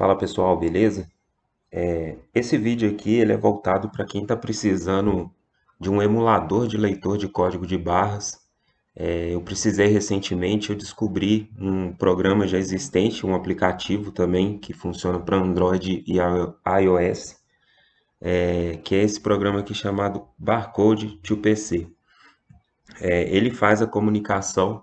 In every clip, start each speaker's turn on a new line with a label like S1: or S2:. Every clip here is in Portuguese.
S1: Fala pessoal, beleza? É, esse vídeo aqui ele é voltado para quem está precisando de um emulador de leitor de código de barras. É, eu precisei recentemente, eu descobri um programa já existente, um aplicativo também que funciona para Android e iOS, é, que é esse programa aqui chamado Barcode to PC. É, ele faz a comunicação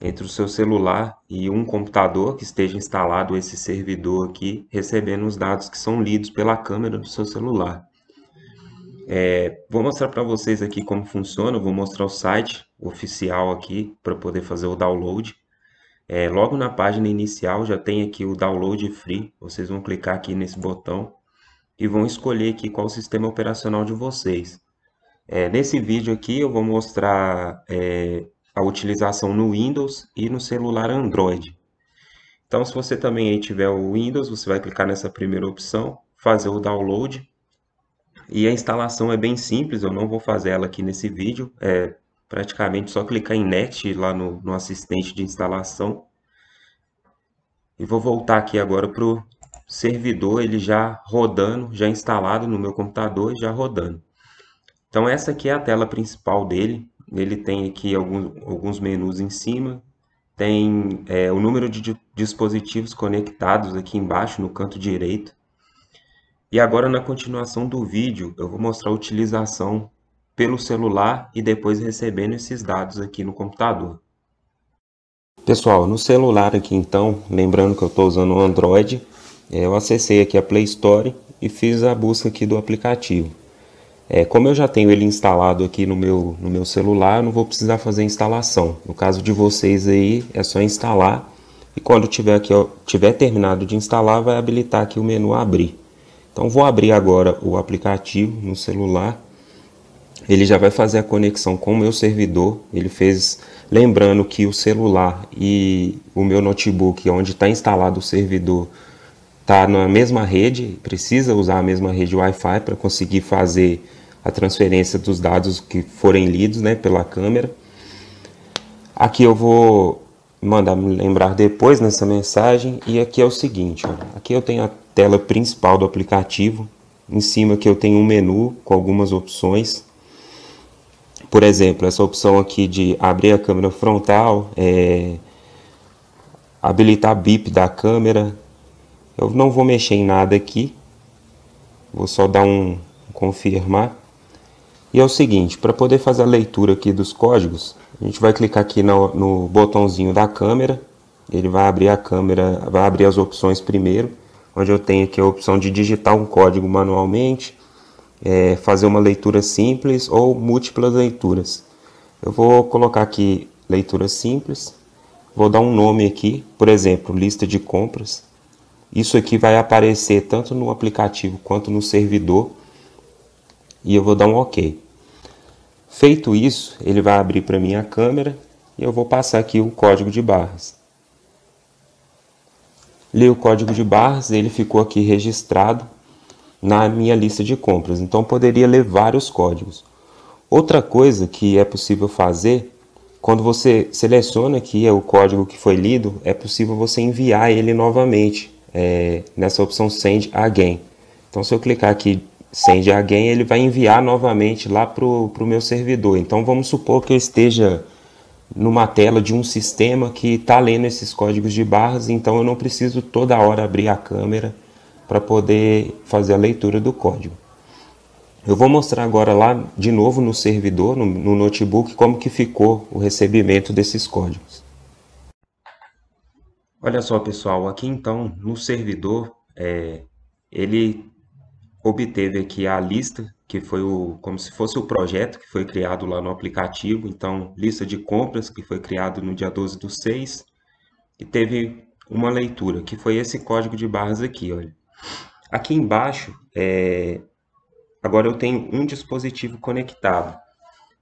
S1: entre o seu celular e um computador que esteja instalado esse servidor aqui, recebendo os dados que são lidos pela câmera do seu celular. É, vou mostrar para vocês aqui como funciona, vou mostrar o site oficial aqui para poder fazer o download. É, logo na página inicial já tem aqui o download free, vocês vão clicar aqui nesse botão e vão escolher aqui qual sistema operacional de vocês. É, nesse vídeo aqui eu vou mostrar é, a utilização no Windows e no celular Android. Então, se você também tiver o Windows, você vai clicar nessa primeira opção, fazer o download. E a instalação é bem simples, eu não vou fazer ela aqui nesse vídeo, é praticamente só clicar em Next lá no, no assistente de instalação. E vou voltar aqui agora para o servidor, ele já rodando, já instalado no meu computador, já rodando. Então essa aqui é a tela principal dele, ele tem aqui alguns, alguns menus em cima, tem é, o número de dispositivos conectados aqui embaixo no canto direito. E agora na continuação do vídeo eu vou mostrar a utilização pelo celular e depois recebendo esses dados aqui no computador. Pessoal, no celular aqui então, lembrando que eu estou usando o Android, é, eu acessei aqui a Play Store e fiz a busca aqui do aplicativo. É, como eu já tenho ele instalado aqui no meu, no meu celular, não vou precisar fazer instalação. No caso de vocês aí, é só instalar e quando tiver, aqui, ó, tiver terminado de instalar, vai habilitar aqui o menu abrir. Então vou abrir agora o aplicativo no celular. Ele já vai fazer a conexão com o meu servidor. Ele fez, lembrando que o celular e o meu notebook, onde está instalado o servidor, está na mesma rede, precisa usar a mesma rede Wi-Fi para conseguir fazer a transferência dos dados que forem lidos né, pela câmera. Aqui eu vou mandar me lembrar depois nessa mensagem e aqui é o seguinte, ó, aqui eu tenho a tela principal do aplicativo, em cima que eu tenho um menu com algumas opções. Por exemplo, essa opção aqui de abrir a câmera frontal, é, habilitar bip da câmera, eu não vou mexer em nada aqui, vou só dar um confirmar. E é o seguinte, para poder fazer a leitura aqui dos códigos, a gente vai clicar aqui no, no botãozinho da câmera, ele vai abrir a câmera, vai abrir as opções primeiro, onde eu tenho aqui a opção de digitar um código manualmente, é, fazer uma leitura simples ou múltiplas leituras. Eu vou colocar aqui leitura simples, vou dar um nome aqui, por exemplo, lista de compras. Isso aqui vai aparecer tanto no aplicativo quanto no servidor e eu vou dar um OK. Feito isso, ele vai abrir para mim a câmera e eu vou passar aqui o código de barras. Li o código de barras, ele ficou aqui registrado na minha lista de compras, então poderia ler vários códigos. Outra coisa que é possível fazer, quando você seleciona aqui é o código que foi lido, é possível você enviar ele novamente é, nessa opção Send Again. Então, se eu clicar aqui Send Again, ele vai enviar novamente lá para o meu servidor. Então, vamos supor que eu esteja numa tela de um sistema que está lendo esses códigos de barras, então eu não preciso toda hora abrir a câmera para poder fazer a leitura do código. Eu vou mostrar agora lá de novo no servidor, no, no notebook, como que ficou o recebimento desses códigos. Olha só, pessoal, aqui então no servidor, é, ele obteve aqui a lista, que foi o, como se fosse o projeto que foi criado lá no aplicativo, então lista de compras que foi criado no dia 12 do 6, e teve uma leitura, que foi esse código de barras aqui, olha. Aqui embaixo, é, agora eu tenho um dispositivo conectado.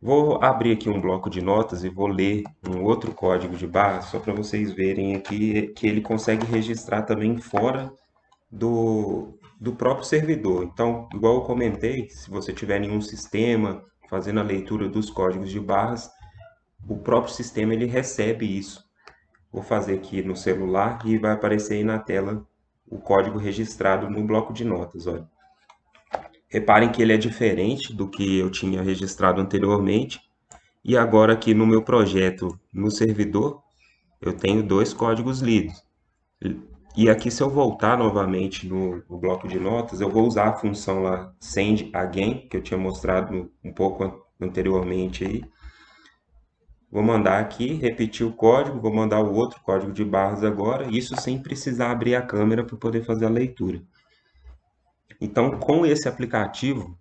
S1: Vou abrir aqui um bloco de notas e vou ler um outro código de barra, só para vocês verem aqui que ele consegue registrar também fora do, do próprio servidor. Então, igual eu comentei, se você tiver nenhum sistema fazendo a leitura dos códigos de barras, o próprio sistema ele recebe isso. Vou fazer aqui no celular e vai aparecer aí na tela o código registrado no bloco de notas, olha. Reparem que ele é diferente do que eu tinha registrado anteriormente. E agora aqui no meu projeto, no servidor, eu tenho dois códigos lidos. E aqui se eu voltar novamente no, no bloco de notas, eu vou usar a função lá send again, que eu tinha mostrado um pouco anteriormente aí. Vou mandar aqui, repetir o código, vou mandar o outro código de barras agora, isso sem precisar abrir a câmera para poder fazer a leitura. Então, com esse aplicativo,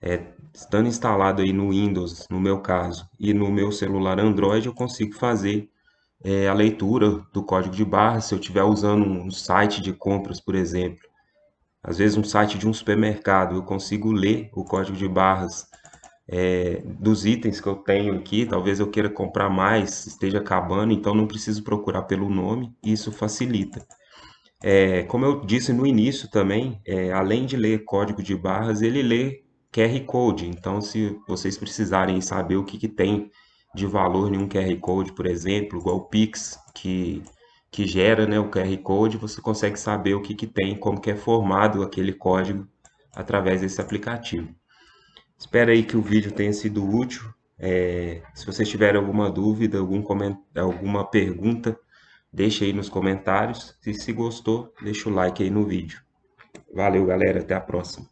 S1: é, estando instalado aí no Windows, no meu caso, e no meu celular Android, eu consigo fazer é, a leitura do código de barra. Se eu estiver usando um site de compras, por exemplo, às vezes um site de um supermercado, eu consigo ler o código de barras é, dos itens que eu tenho aqui. Talvez eu queira comprar mais, esteja acabando, então não preciso procurar pelo nome, isso facilita. É, como eu disse no início também, é, além de ler código de barras, ele lê QR Code. Então, se vocês precisarem saber o que, que tem de valor em um QR Code, por exemplo, igual o Pix, que, que gera né, o QR Code, você consegue saber o que, que tem, como que é formado aquele código através desse aplicativo. Espero aí que o vídeo tenha sido útil. É, se vocês tiverem alguma dúvida, algum alguma pergunta, Deixa aí nos comentários. E se gostou, deixa o like aí no vídeo. Valeu, galera. Até a próxima.